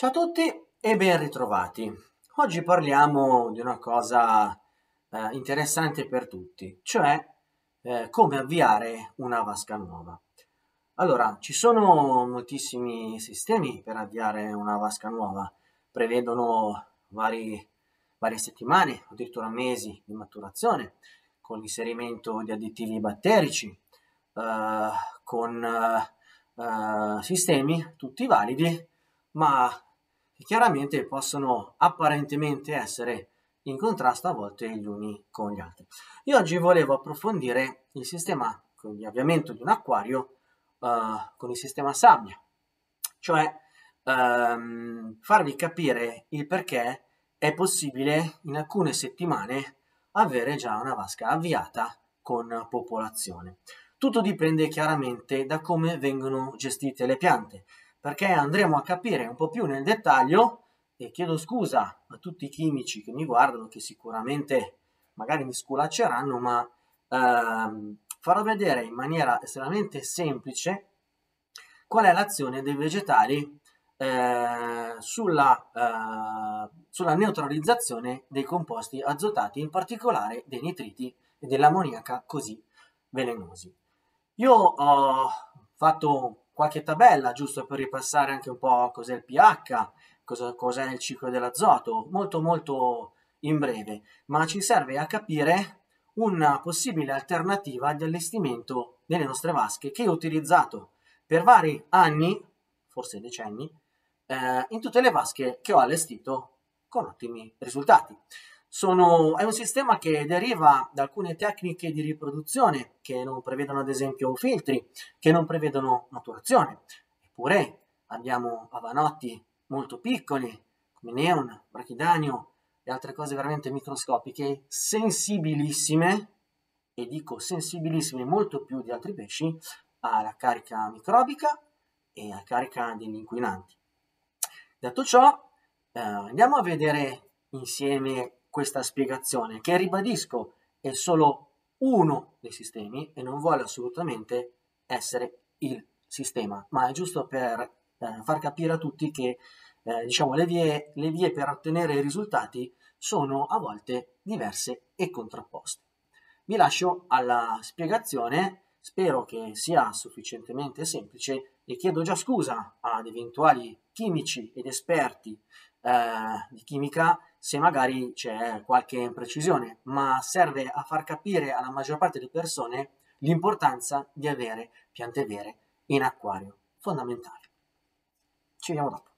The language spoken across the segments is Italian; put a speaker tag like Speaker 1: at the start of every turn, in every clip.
Speaker 1: Ciao a tutti e ben ritrovati. Oggi parliamo di una cosa eh, interessante per tutti, cioè eh, come avviare una vasca nuova. Allora, ci sono moltissimi sistemi per avviare una vasca nuova, prevedono vari, varie settimane, addirittura mesi di maturazione, con l'inserimento di additivi batterici, eh, con eh, eh, sistemi tutti validi ma e chiaramente possono apparentemente essere in contrasto a volte gli uni con gli altri. Io oggi volevo approfondire il sistema quindi avviamento di un acquario uh, con il sistema sabbia, cioè um, farvi capire il perché è possibile in alcune settimane avere già una vasca avviata con popolazione. Tutto dipende chiaramente da come vengono gestite le piante perché andremo a capire un po' più nel dettaglio e chiedo scusa a tutti i chimici che mi guardano, che sicuramente magari mi sculacceranno, ma ehm, farò vedere in maniera estremamente semplice qual è l'azione dei vegetali eh, sulla, eh, sulla, neutralizzazione dei composti azotati, in particolare dei nitriti e dell'ammoniaca così velenosi. Io ho fatto un qualche tabella, giusto per ripassare anche un po' cos'è il pH, cosa, cos'è il ciclo dell'azoto, molto molto in breve, ma ci serve a capire una possibile alternativa agli allestimento delle nostre vasche che ho utilizzato per vari anni, forse decenni, eh, in tutte le vasche che ho allestito con ottimi risultati sono, è un sistema che deriva da alcune tecniche di riproduzione che non prevedono ad esempio filtri, che non prevedono maturazione. Eppure abbiamo pavanotti molto piccoli, come neon, brachidanio e altre cose veramente microscopiche, sensibilissime, e dico sensibilissime molto più di altri pesci, alla carica microbica e alla carica degli inquinanti. Detto ciò, eh, andiamo a vedere insieme questa spiegazione, che ribadisco è solo uno dei sistemi e non vuole assolutamente essere il sistema, ma è giusto per eh, far capire a tutti che eh, diciamo, le, vie, le vie per ottenere i risultati sono a volte diverse e contrapposte. Mi lascio alla spiegazione Spero che sia sufficientemente semplice e chiedo già scusa ad eventuali chimici ed esperti eh, di chimica se magari c'è qualche imprecisione, ma serve a far capire alla maggior parte delle persone l'importanza di avere piante vere in acquario, fondamentale. Ci vediamo dopo.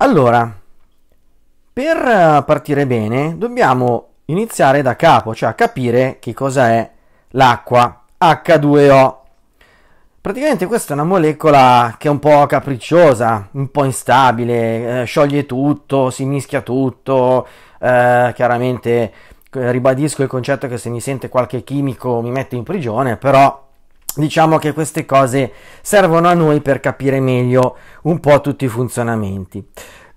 Speaker 1: Allora, per eh, partire bene dobbiamo iniziare da capo, cioè capire che cosa è l'acqua H2O. Praticamente questa è una molecola che è un po' capricciosa, un po' instabile, eh, scioglie tutto, si mischia tutto, eh, chiaramente eh, ribadisco il concetto che se mi sente qualche chimico mi mette in prigione, però diciamo che queste cose servono a noi per capire meglio un po' tutti i funzionamenti.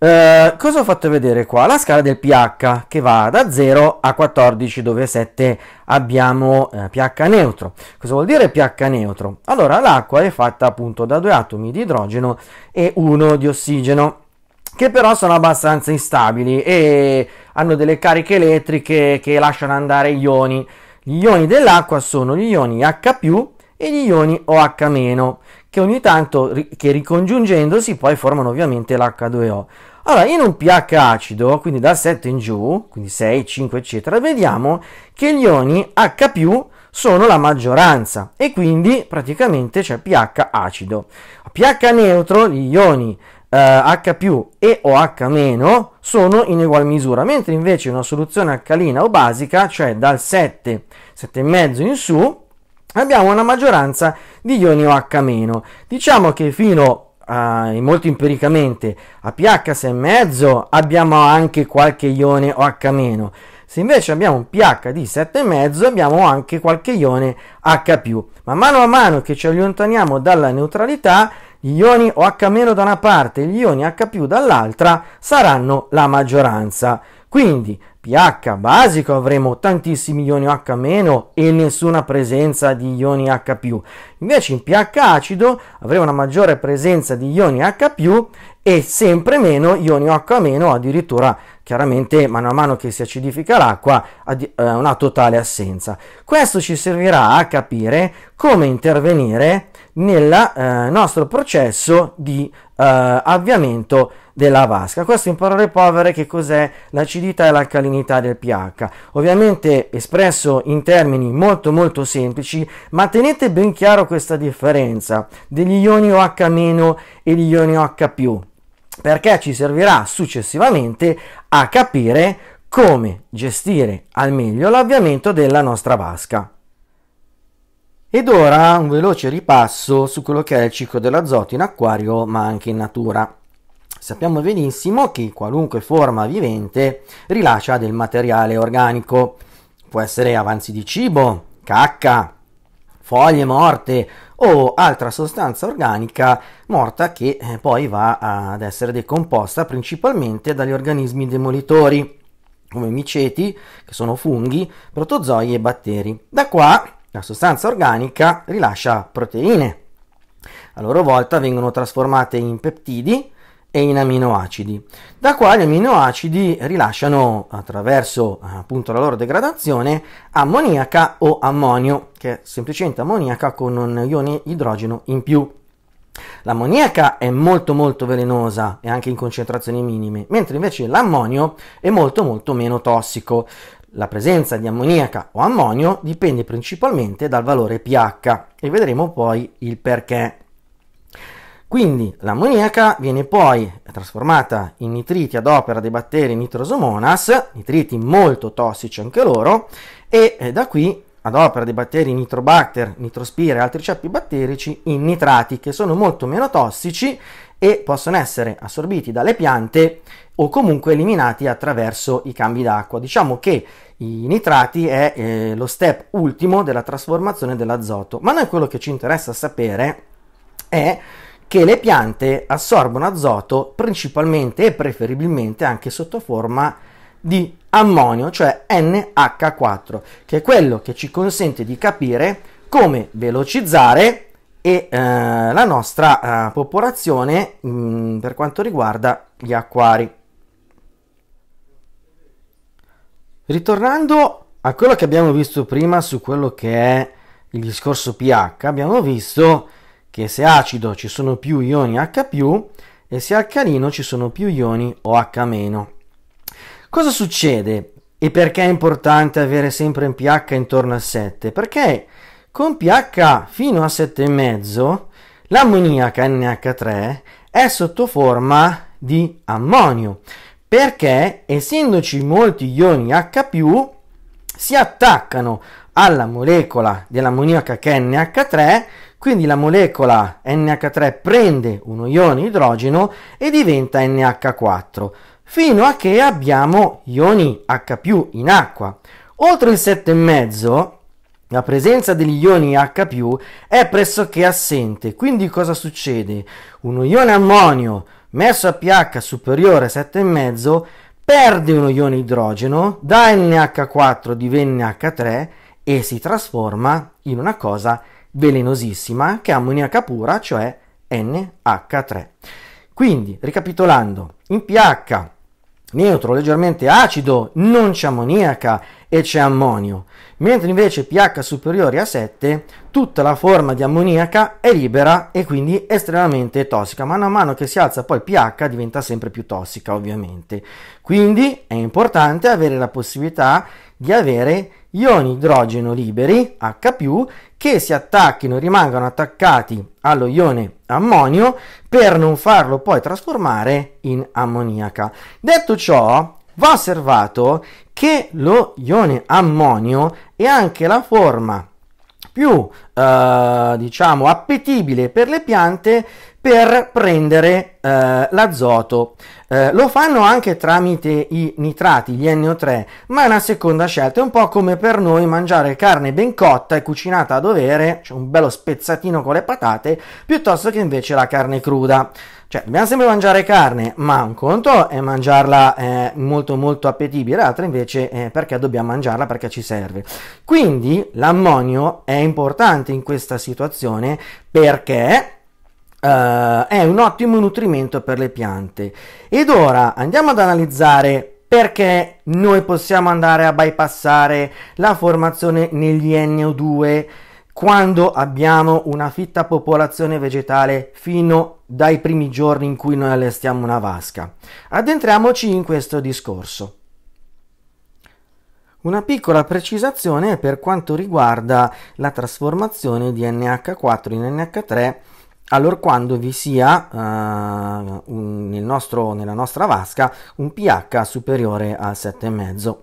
Speaker 1: Eh, cosa ho fatto vedere qua? La scala del pH che va da 0 a 14 dove 7 abbiamo uh, pH neutro. Cosa vuol dire pH neutro? Allora l'acqua è fatta appunto da due atomi di idrogeno e uno di ossigeno che però sono abbastanza instabili e hanno delle cariche elettriche che lasciano andare ioni. Gli ioni dell'acqua sono gli ioni H+, e gli ioni OH- che ogni tanto che ricongiungendosi poi formano ovviamente l'H2O. Allora, in un pH acido, quindi dal 7 in giù, quindi 6, 5, eccetera, vediamo che gli ioni H sono la maggioranza e quindi praticamente c'è pH acido. A pH neutro gli ioni eh, H e OH- sono in ugual misura, mentre invece una soluzione alcalina o basica, cioè dal 7, 7,5 in su, abbiamo una maggioranza di ioni OH-. Diciamo che fino a molto empiricamente a pH 6,5 abbiamo anche qualche ione OH-. Se invece abbiamo un pH di 7,5 abbiamo anche qualche ione H+. Ma mano a mano che ci allontaniamo dalla neutralità, gli ioni OH- da una parte e gli ioni H+, dall'altra saranno la maggioranza. Quindi pH basico avremo tantissimi ioni H- e nessuna presenza di ioni H+. Invece in pH acido avremo una maggiore presenza di ioni H+, e sempre meno ioni H-, addirittura chiaramente mano a mano che si acidifica l'acqua eh, una totale assenza. Questo ci servirà a capire come intervenire nel eh, nostro processo di eh, avviamento della vasca. Questo in parole povere che cos'è l'acidità e l'alcalinità del pH. Ovviamente espresso in termini molto molto semplici, ma tenete ben chiaro questa differenza degli ioni OH- e gli ioni OH+, perché ci servirà successivamente a capire come gestire al meglio l'avviamento della nostra vasca. Ed ora un veloce ripasso su quello che è il ciclo dell'azoto in acquario ma anche in natura. Sappiamo benissimo che qualunque forma vivente rilascia del materiale organico. Può essere avanzi di cibo, cacca, foglie morte o altra sostanza organica morta che eh, poi va ad essere decomposta principalmente dagli organismi demolitori come miceti, che sono funghi, protozoi e batteri. Da qua la sostanza organica rilascia proteine. A loro volta vengono trasformate in peptidi e in aminoacidi, da qua gli aminoacidi rilasciano attraverso appunto la loro degradazione ammoniaca o ammonio, che è semplicemente ammoniaca con un ione idrogeno in più. L'ammoniaca è molto molto velenosa e anche in concentrazioni minime, mentre invece l'ammonio è molto molto meno tossico. La presenza di ammoniaca o ammonio dipende principalmente dal valore pH e vedremo poi il perché. Quindi l'ammoniaca viene poi trasformata in nitriti ad opera dei batteri nitrosomonas, nitriti molto tossici anche loro, e eh, da qui ad opera dei batteri nitrobacter, nitrospire e altri ceppi batterici in nitrati che sono molto meno tossici e possono essere assorbiti dalle piante o comunque eliminati attraverso i cambi d'acqua. Diciamo che i nitrati è eh, lo step ultimo della trasformazione dell'azoto, ma noi quello che ci interessa sapere è che le piante assorbono azoto principalmente e preferibilmente anche sotto forma di ammonio, cioè NH4, che è quello che ci consente di capire come velocizzare e eh, la nostra eh, popolazione mh, mm, per quanto riguarda gli acquari. Ritornando a quello che abbiamo visto prima su quello che è il discorso pH, abbiamo visto che se acido ci sono più ioni H+, e se alcalino ci sono più ioni OH-. Cosa succede e perché è importante avere sempre un pH intorno a 7? Perché con pH fino a 7,5 l'ammoniaca NH3 è sotto forma di ammonio perché essendoci molti ioni H+, si attaccano alla molecola dell'ammoniaca che è NH3, quindi la molecola NH3 prende uno ione idrogeno e diventa NH4, fino a che abbiamo ioni H+, in acqua. Oltre il 7,5 la presenza degli ioni H+, è pressoché assente, quindi cosa succede? Uno ione ammonio messo a pH superiore 7,5 perde uno ione idrogeno, da NH4 divenne H3 e si trasforma in una cosa velenosissima che è ammoniaca pura, cioè NH3. Quindi, ricapitolando, in pH neutro, leggermente acido, non c'è ammoniaca, e c'è ammonio, mentre invece pH superiore a 7 tutta la forma di ammoniaca è libera e quindi estremamente tossica. Man mano che si alza poi il pH diventa sempre più tossica ovviamente. Quindi è importante avere la possibilità di avere ioni idrogeno liberi H+, che si attacchino, rimangano attaccati allo ione ammonio per non farlo poi trasformare in ammoniaca. Detto ciò, va osservato che lo ione ammonio è anche la forma più eh, diciamo appetibile per le piante per prendere eh, l'azoto. Eh, lo fanno anche tramite i nitrati, gli NO3, ma è una seconda scelta. È un po' come per noi mangiare carne ben cotta e cucinata a dovere, cioè un bello spezzatino con le patate, piuttosto che invece la carne cruda. Cioè, dobbiamo sempre mangiare carne, ma un conto è mangiarla eh, molto molto appetibile, l'altro invece eh, perché dobbiamo mangiarla, perché ci serve. Quindi l'ammonio è importante in questa situazione perché Uh, è un ottimo nutrimento per le piante. Ed ora andiamo ad analizzare perché noi possiamo andare a bypassare la formazione negli NO2 quando abbiamo una fitta popolazione vegetale fino dai primi giorni in cui noi allestiamo una vasca. Addentriamoci in questo discorso. Una piccola precisazione per quanto riguarda la trasformazione di NH4 in NH3 allora quando vi sia uh, un, nel nostro, nella nostra vasca un pH superiore a 7,5.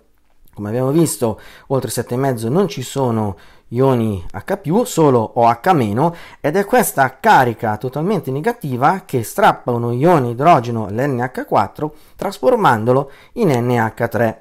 Speaker 1: Come abbiamo visto, oltre 7,5 non ci sono ioni H+, solo OH- ed è questa carica totalmente negativa che strappa un ione idrogeno, l'NH4, trasformandolo in NH3.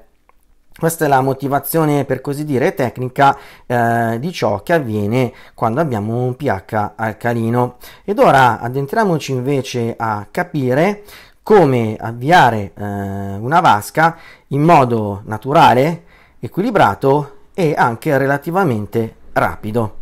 Speaker 1: Questa è la motivazione, per così dire, tecnica eh, di ciò che avviene quando abbiamo un pH alcalino. Ed ora addentriamoci invece a capire come avviare eh, una vasca in modo naturale, equilibrato e anche relativamente rapido.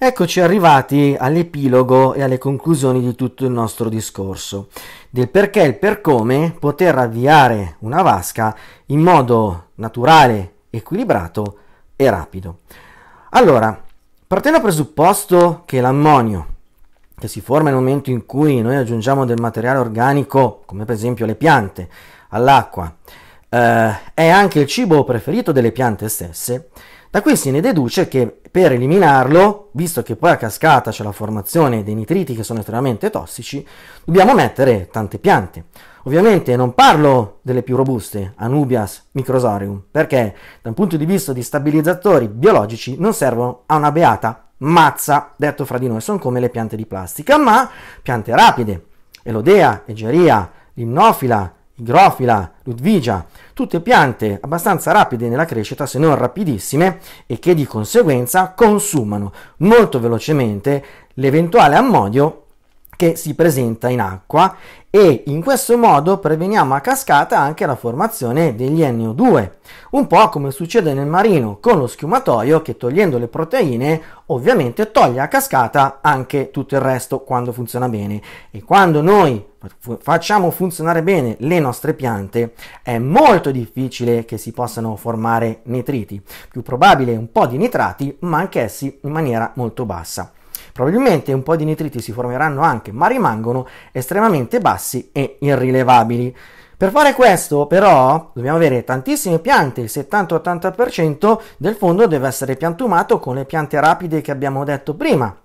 Speaker 1: Eccoci arrivati all'epilogo e alle conclusioni di tutto il nostro discorso del perché e il per come poter avviare una vasca in modo naturale, equilibrato e rapido. Allora, partendo dal presupposto che l'ammonio che si forma nel momento in cui noi aggiungiamo del materiale organico, come per esempio le piante, all'acqua, eh, è anche il cibo preferito delle piante stesse, da qui se ne deduce che per eliminarlo, visto che poi a cascata c'è la formazione dei nitriti che sono estremamente tossici, dobbiamo mettere tante piante. Ovviamente non parlo delle più robuste, Anubias microsarium, perché da un punto di vista di stabilizzatori biologici non servono a una beata mazza, detto fra di noi, sono come le piante di plastica, ma piante rapide, Elodea, Egeria, Limnofila, igrofila, ludvigia, tutte piante abbastanza rapide nella crescita, se non rapidissime, e che di conseguenza consumano molto velocemente l'eventuale ammodio che si presenta in acqua e in questo modo preveniamo a cascata anche la formazione degli NO2, un po' come succede nel marino con lo schiumatoio che togliendo le proteine ovviamente toglie a cascata anche tutto il resto quando funziona bene e quando noi facciamo funzionare bene le nostre piante è molto difficile che si possano formare nitriti, più probabile un po' di nitrati ma anch'essi in maniera molto bassa. Probabilmente un po' di nitriti si formeranno anche, ma rimangono estremamente bassi e irrilevabili. Per fare questo, però, dobbiamo avere tantissime piante, il 70-80% del fondo deve essere piantumato con le piante rapide che abbiamo detto prima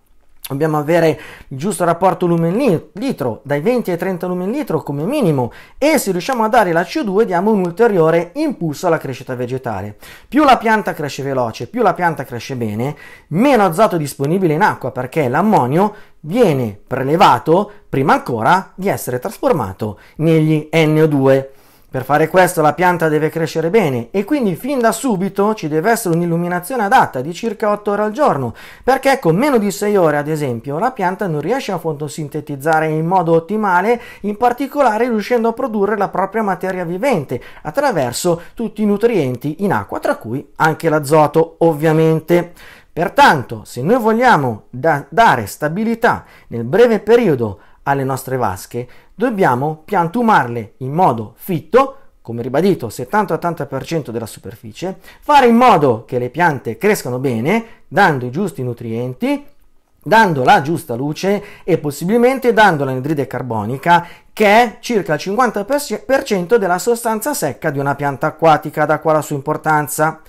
Speaker 1: dobbiamo avere il giusto rapporto lumen litro, dai 20 ai 30 lumen litro come minimo e se riusciamo a dare la CO2 diamo un ulteriore impulso alla crescita vegetale. Più la pianta cresce veloce, più la pianta cresce bene, meno azoto disponibile in acqua perché l'ammonio viene prelevato prima ancora di essere trasformato negli NO2. Per fare questo la pianta deve crescere bene e quindi fin da subito ci deve essere un'illuminazione adatta di circa 8 ore al giorno, perché con ecco, meno di 6 ore ad esempio la pianta non riesce a fotosintetizzare in modo ottimale, in particolare riuscendo a produrre la propria materia vivente attraverso tutti i nutrienti in acqua, tra cui anche l'azoto ovviamente. Pertanto, se noi vogliamo da- dare stabilità nel breve periodo alle nostre vasche, dobbiamo piantumarle in modo fitto, come ribadito 70-80% della superficie, fare in modo che le piante crescano bene, dando i giusti nutrienti, dando la giusta luce e possibilmente dando l'anidride carbonica che è circa il 50% della sostanza secca di una pianta acquatica, da qua la sua importanza.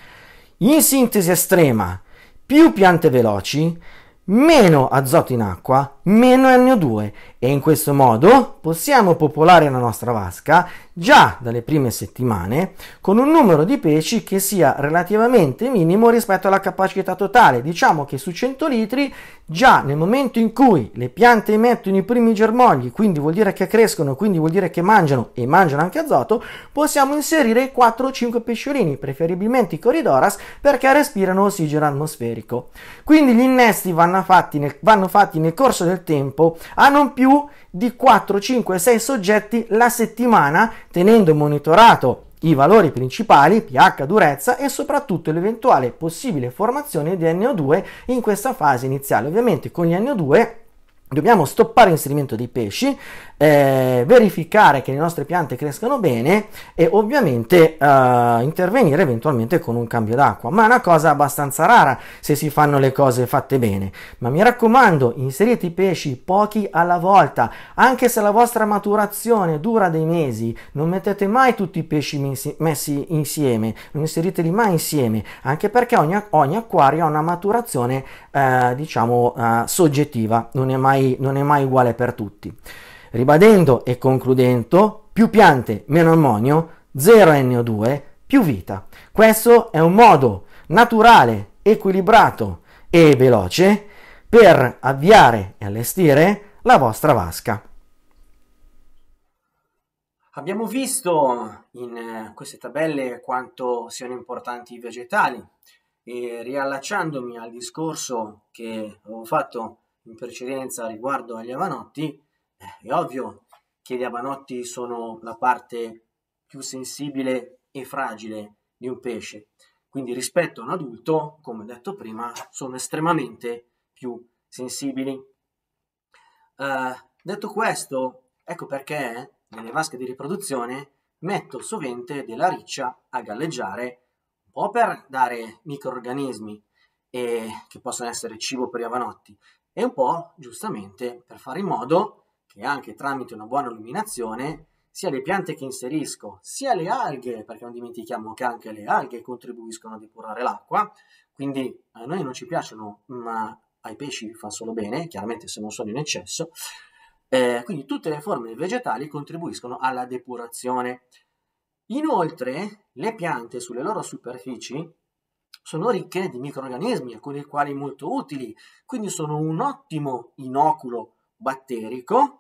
Speaker 1: In sintesi estrema, più piante veloci, meno azoto in acqua, meno NO2 e in questo modo possiamo popolare la nostra vasca già dalle prime settimane con un numero di pesci che sia relativamente minimo rispetto alla capacità totale. Diciamo che su 100 litri già nel momento in cui le piante emettono i primi germogli, quindi vuol dire che crescono, quindi vuol dire che mangiano e mangiano anche azoto, possiamo inserire 4 o 5 pesciolini, preferibilmente i coridoras, perché respirano ossigeno atmosferico. Quindi gli innesti vanno fatti nel, vanno fatti nel corso del tempo a non più di 4, 5, 6 soggetti la settimana tenendo monitorato i valori principali, pH, durezza e soprattutto l'eventuale possibile formazione di NO2 in questa fase iniziale. Ovviamente con gli NO2 dobbiamo stoppare l'inserimento dei pesci, eh, verificare che le nostre piante crescano bene e ovviamente eh, intervenire eventualmente con un cambio d'acqua, ma è una cosa abbastanza rara se si fanno le cose fatte bene. Ma mi raccomando, inserite i pesci pochi alla volta, anche se la vostra maturazione dura dei mesi, non mettete mai tutti i pesci messi insieme, non inseriteli mai insieme, anche perché ogni, ogni acquario ha una maturazione eh, diciamo eh, soggettiva, non è, mai, non è mai uguale per tutti. Ribadendo e concludendo, più piante, meno ammonio, 0 NO2, più vita. Questo è un modo naturale, equilibrato e veloce per avviare e allestire la vostra vasca. Abbiamo visto in eh, queste tabelle quanto siano importanti i vegetali e riallacciandomi al discorso che avevo fatto in precedenza riguardo agli avanotti, è ovvio che gli avanotti sono la parte più sensibile e fragile di un pesce, quindi rispetto a un adulto, come detto prima, sono estremamente più sensibili. Uh, detto questo, ecco perché nelle vasche di riproduzione metto sovente della riccia a galleggiare, un po' per dare microorganismi eh, che possono essere cibo per gli avanotti, e un po' giustamente per fare in modo che anche tramite una buona illuminazione, sia le piante che inserisco, sia le alghe, perché non dimentichiamo che anche le alghe contribuiscono a depurare l'acqua, quindi a noi non ci piacciono, ma ai pesci fa solo bene, chiaramente se non sono in eccesso. Eh, quindi tutte le forme vegetali contribuiscono alla depurazione. Inoltre, le piante sulle loro superfici sono ricche di microrganismi, alcuni dei quali molto utili, quindi sono un ottimo inoculo batterico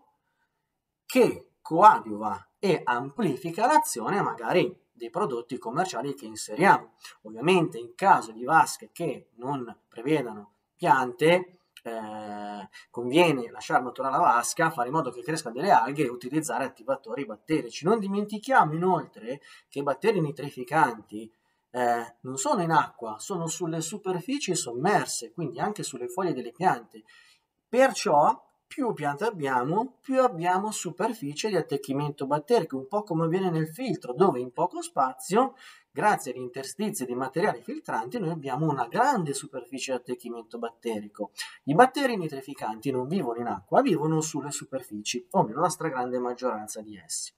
Speaker 1: che coadiuva e amplifica l'azione magari dei prodotti commerciali che inseriamo. Ovviamente in caso di vasche che non prevedano piante, eh, conviene lasciare maturare la vasca, fare in modo che cresca delle alghe e utilizzare attivatori batterici. Non dimentichiamo inoltre che i batteri nitrificanti eh, non sono in acqua, sono sulle superfici sommerse, quindi anche sulle foglie delle piante. Perciò più piante abbiamo, più abbiamo superficie di attecchimento batterico, un po' come avviene nel filtro, dove in poco spazio, grazie agli interstizi di materiali filtranti, noi abbiamo una grande superficie di attecchimento batterico. I batteri nitrificanti non vivono in acqua, vivono sulle superfici, o almeno la stragrande maggioranza di essi.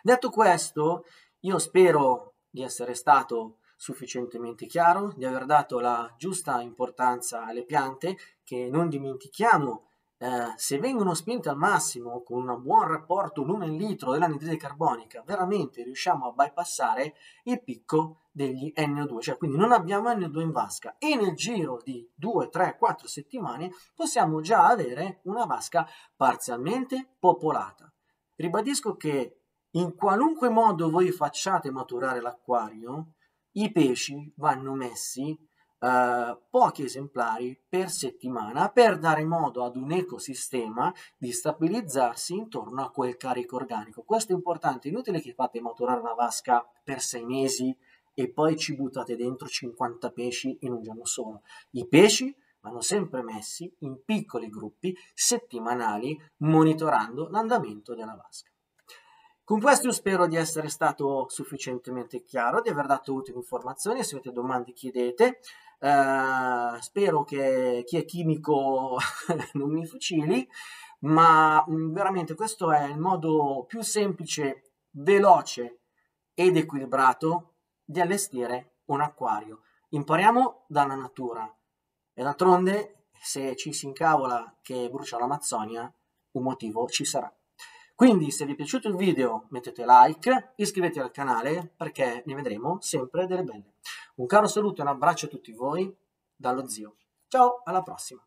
Speaker 1: Detto questo, io spero di essere stato sufficientemente chiaro, di aver dato la giusta importanza alle piante, che non dimentichiamo eh, se vengono spinte al massimo con un buon rapporto lume-litro dell'anidride carbonica, veramente riusciamo a bypassare il picco degli NO2, cioè quindi non abbiamo NO2 in vasca e nel giro di 2, 3, 4 settimane possiamo già avere una vasca parzialmente popolata. Ribadisco che in qualunque modo voi facciate maturare l'acquario, i pesci vanno messi eh, pochi esemplari per settimana per dare modo ad un ecosistema di stabilizzarsi intorno a quel carico organico. Questo è importante, inutile che fate maturare una vasca per sei mesi e poi ci buttate dentro 50 pesci in un giorno solo. I pesci vanno sempre messi in piccoli gruppi settimanali monitorando l'andamento della vasca. Con questo io spero di essere stato sufficientemente chiaro, di aver dato utili informazioni, se avete domande chiedete, Uh, spero che chi è chimico non mi fucili, ma mh, mm, veramente questo è il modo più semplice, veloce ed equilibrato di allestire un acquario. Impariamo dalla natura e d'altronde se ci si incavola che brucia l'Amazzonia, un motivo ci sarà. Quindi se vi è piaciuto il video mettete like, iscrivetevi al canale perché ne vedremo sempre delle belle. Un caro saluto e un abbraccio a tutti voi dallo zio. Ciao, alla prossima!